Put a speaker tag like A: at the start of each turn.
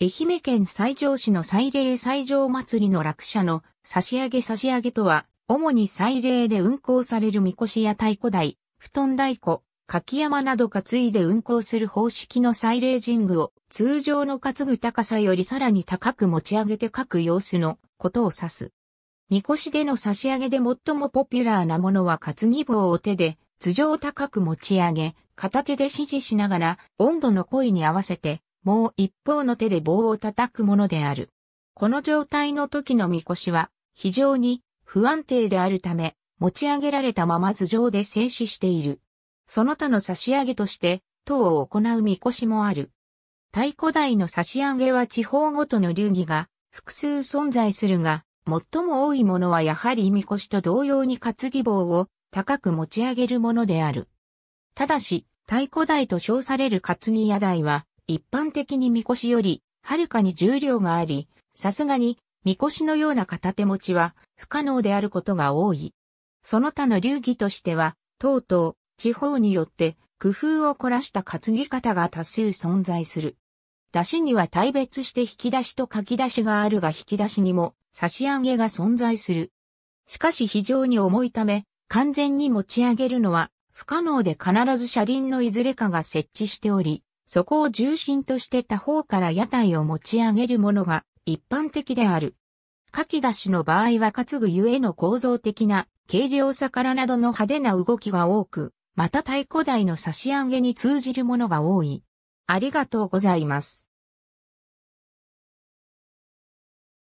A: 愛媛県西条市の祭礼西条祭りの落車の差し上げ差し上げとは、主に祭礼で運行されるみこしや太鼓台、布団太鼓、柿山など担いで運行する方式の祭礼神具を通常の担ぐ高さよりさらに高く持ち上げて書く様子のことを指す。みこしでの差し上げで最もポピュラーなものは担ぎ棒を手で頭上高く持ち上げ、片手で指示しながら温度の声に合わせてもう一方の手で棒を叩くものである。この状態の時のみこしは非常に不安定であるため、持ち上げられたまま頭上で静止している。その他の差し上げとして、等を行うみこしもある。太鼓台の差し上げは地方ごとの流儀が複数存在するが、最も多いものはやはりみこしと同様に担ぎ棒を高く持ち上げるものである。ただし、太鼓台と称される担ぎ屋台は、一般的にみこしより、はるかに重量があり、さすがに、みこしのような片手持ちは不可能であることが多い。その他の流儀としては、とうとう、地方によって工夫を凝らした担ぎ方が多数存在する。出しには大別して引き出しと書き出しがあるが引き出しにも差し上げが存在する。しかし非常に重いため、完全に持ち上げるのは不可能で必ず車輪のいずれかが設置しており、そこを重心として他方から屋台を持ち上げるものが一般的である。書き出しの場合は担ぐゆえの構造的な軽量さからなどの派手な動きが多く、また太鼓台の差し上げに通じるものが多い。ありがとうございます。